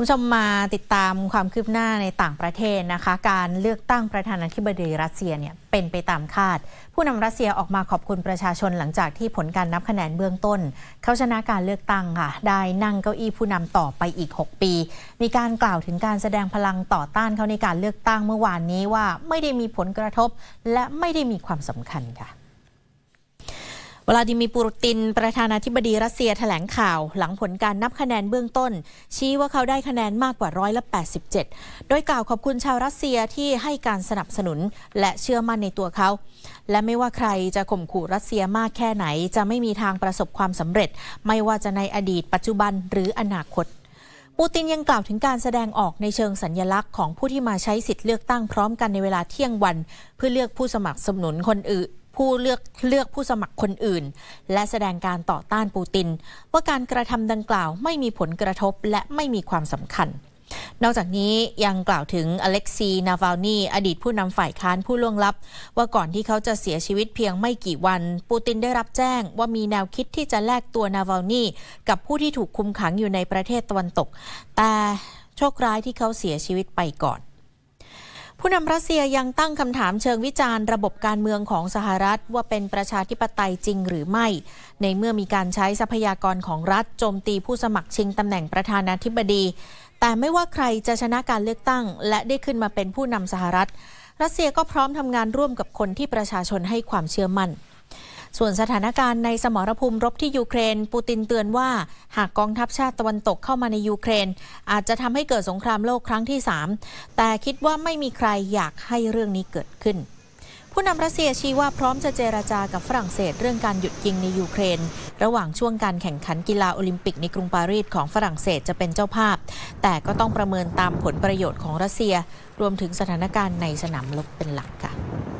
คุณผู้ชมมาติดตามความคืบหน้าในต่างประเทศนะคะ การเลือกตั้งประธานาธิบดีรัสเซียเนี่ยเป็นไปตามคาด ผู้นำรัสเซียออกมาขอบคุณประชาชนหลังจากที่ผลการนับคะแนนเบื้องต้น เขาชนะการเลือกตั้งค่ะได้นั่งเก้าอี้ผู้นำต่อไปอีก 6 ปี มีการกล่าวถึงการแสดงพลังต่อต้านเขาในการเลือกตั้งเมื่อวานนี้ว่า ไม่ได้มีผลกระทบ และไม่ได้มีความสำคัญค่ะวลาดิมีปูติน ประธานาธิบดีรัสเซียแถลงข่าวหลังผลการนับคะแนนเบื้องต้น ชี้ว่าเขาได้คะแนนมากกว่าร้อยละ87 โดยกล่าวขอบคุณชาวรัสเซียที่ให้การสนับสนุนและเชื่อมั่นในตัวเขา และไม่ว่าใครจะข่มขู่รัสเซียมากแค่ไหน จะไม่มีทางประสบความสำเร็จ ไม่ว่าจะในอดีตปัจจุบันหรืออนาคตปูตินยังกล่าวถึงการแสดงออกในเชิงสัญญลักษณ์ของผู้ที่มาใช้สิทธิ์เลือกตั้งพร้อมกันในเวลาเที่ยงวัน เพื่อเลือกผู้สมัครสนุนคนอื่นผู้เลือกเลือกผู้สมัครคนอื่น และแสดงการต่อต้านปูติน ว่าการกระทำดังกล่าวไม่มีผลกระทบและไม่มีความสำคัญ นอกจากนี้ยังกล่าวถึงอเล็กซีนาวาลนีอดีตผู้นำฝ่ายค้านผู้ล่วงลับ ว่าก่อนที่เขาจะเสียชีวิตเพียงไม่กี่วัน ปูตินได้รับแจ้งว่ามีแนวคิดที่จะแลกตัวนาวาลนีกับผู้ที่ถูกคุมขังอยู่ในประเทศตะวันตก แต่โชคร้ายที่เขาเสียชีวิตไปก่อนผู้นำรัสเซียยังตั้งคำถามเชิงวิจารณ์ระบบการเมืองของสหรัฐ ว่าเป็นประชาธิปไตยจริงหรือไม่ ในเมื่อมีการใช้ทรัพยากรของรัฐโจมตีผู้สมัครชิงตำแหน่งประธานาธิบดี แต่ไม่ว่าใครจะชนะการเลือกตั้งและได้ขึ้นมาเป็นผู้นำสหรัฐรัสเซียก็พร้อมทำงานร่วมกับคนที่ประชาชนให้ความเชื่อมั่นส่วนสถานการณ์ในสมรภูมิรบที่ยูเครน ปูตินเตือนว่าหากกองทัพชาติตะวันตกเข้ามาในยูเครน อาจจะทำให้เกิดสงครามโลกครั้งที่ 3 แต่คิดว่าไม่มีใครอยากให้เรื่องนี้เกิดขึ้น ผู้นำรัสเซียชี้ว่าพร้อมจะเจราจากับฝรั่งเศสเรื่องการหยุดยิงในยูเครน ระหว่างช่วงการแข่งขันกีฬาโอลิมปิกในกรุงปารีสของฝรั่งเศสจะเป็นเจ้าภาพ แต่ก็ต้องประเมินตามผลประโยชน์ของรัสเซีย รวมถึงสถานการณ์ในสนามรบเป็นหลักค่ะ